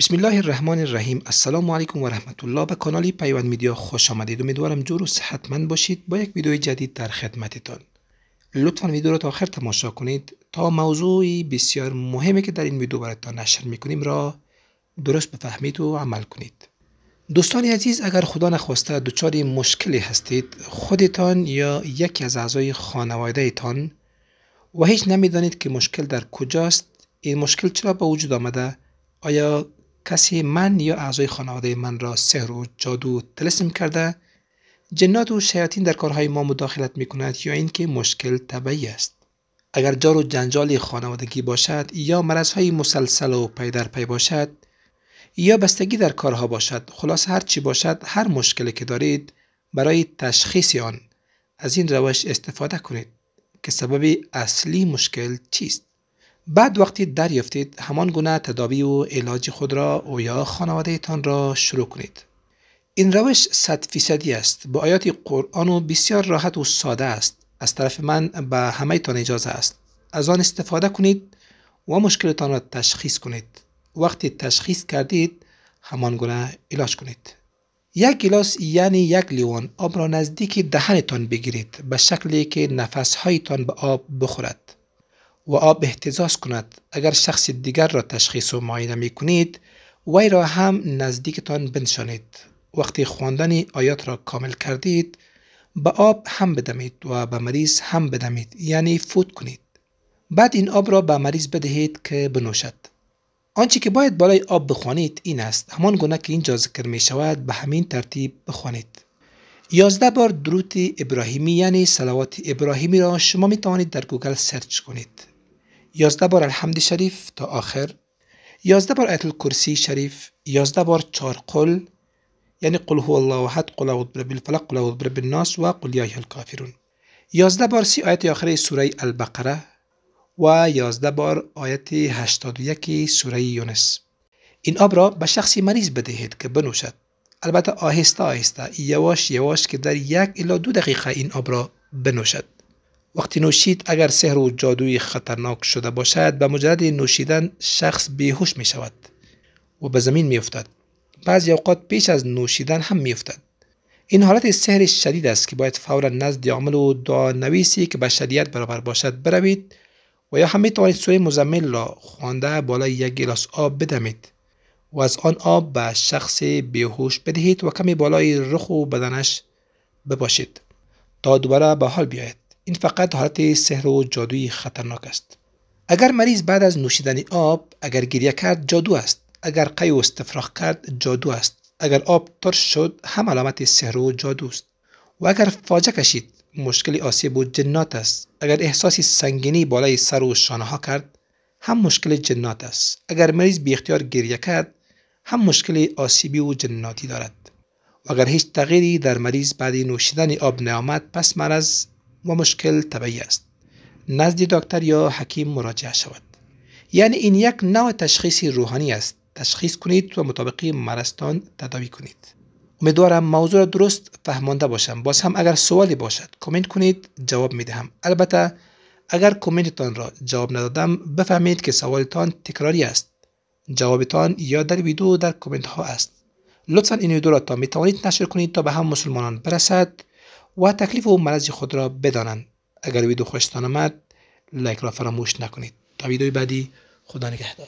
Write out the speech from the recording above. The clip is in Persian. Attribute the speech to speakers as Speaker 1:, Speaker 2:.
Speaker 1: بسم الله الرحمن الرحیم السلام علیکم و رحمت الله به کانال پیوند میدیا خوش آمدید امیدوارم جور و صحتمند باشید با یک ویدیو جدید در خدمتتان لطفا ویدیو را تا آخر تماشا کنید تا موضوعی بسیار مهمی که در این ویدیو براتان نشر میکنیم را درست بفهمید و عمل کنید دوستان عزیز اگر خدا نخواسته دچار مشکلی هستید خودتان یا یکی از اعضای خانوادهتان و هیچ نمیدانید که مشکل در کجاست این مشکل چرا به وجود آمده آیا کسی من یا اعضای خانواده من را سحر و جادو تلسم کرده جنات و شیاطین در کارهای ما مداخلت می کند یا اینکه مشکل طبعی است اگر جار و جنجال خانوادگی باشد یا مرضهای مسلسل و پی در پی باشد یا بستگی در کارها باشد خلاص هر چی باشد هر مشکلی که دارید برای تشخیص آن از این روش استفاده کنید که سبب اصلی مشکل چیست بعد وقتی دریافتید همان گونه تدابی و علاج خود را و یا خانواده تان را شروع کنید این روش صد فیصدی است با آیات قرآن و بسیار راحت و ساده است از طرف من به همه تان اجازه است از آن استفاده کنید و مشکلتان را تشخیص کنید وقتی تشخیص کردید همان گونه علاج کنید یک گلاس یعنی یک لیوان آب را نزدیک دهنتان بگیرید به شکلی که نفسهایتان به آب بخورد و آب احتزاز کند اگر شخص دیگر را تشخیص و معاینه می کنید وی را هم نزدیکتان بنشانید وقتی خواندن آیات را کامل کردید به آب هم بدمید و به مریض هم بدمید یعنی فوت کنید بعد این آب را به مریض بدهید که بنوشد آنچه که باید بالای آب بخوانید این است همان گونه که اینجا ذکر می شود به همین ترتیب بخوانید یازده بار دروت ابراهیمی یعنی سلوات ابراهیمی را شما می توانید در گوگل سرچ کنید یازده بار الحمد شریف تا آخر یازده بار آیت الکرسی شریف یازده بار چار قل یعنی قل هو الله احد قل اعوذ برب الفلق قل اعوذ برب الناس و قل یا الکافرون یازده بار سی آیت آخر سوره البقره و یازده بار آیت 81 سوره یونس این آب را به شخصی مریض بدهید که بنوشد البته آهسته آهسته یواش یواش که در یک الا دو دقیقه این آب را بنوشد وقتی نوشید اگر سحر و جادوی خطرناک شده باشد به مجرد نوشیدن شخص بیهوش می شود و به زمین می افتد. بعضی اوقات پیش از نوشیدن هم می افتد. این حالت سحر شدید است که باید فورا نزد عامل و نویسی که به شدیت برابر باشد بروید و یا هم می توانید سوی مزمل را خوانده بالای یک گلاس آب بدمید و از آن آب به شخص بیهوش بدهید و کمی بالای رخ و بدنش بپاشید تا دوباره به حال بیاید این فقط حالت سحر و جادوی خطرناک است اگر مریض بعد از نوشیدن آب اگر گریه کرد جادو است اگر قی و استفراغ کرد جادو است اگر آب ترش شد هم علامت سحر و جادو است و اگر فاجه کشید مشکل آسیب و جنات است اگر احساس سنگینی بالای سر و شانه ها کرد هم مشکل جنات است اگر مریض بی اختیار گریه کرد هم مشکل آسیبی و جناتی دارد و اگر هیچ تغییری در مریض بعد نوشیدن آب نیامد پس مرض و مشکل طبیعی است نزد دکتر یا حکیم مراجعه شود یعنی این یک نوع تشخیص روحانی است تشخیص کنید و مطابقی مرستان تداوی کنید امیدوارم موضوع را درست فهمانده باشم باز هم اگر سوالی باشد کامنت کنید جواب می دهم البته اگر کامنتتان را جواب ندادم بفهمید که سوالتان تکراری است جوابتان یا در ویدیو در کامنت ها است لطفا این ویدیو را تا می توانید نشر کنید تا به هم مسلمانان برسد و تکلیف و مرض خود را بدانند اگر ویدیو خوشتان آمد لایک را فراموش نکنید تا ویدیوی بعدی خدا نگهدار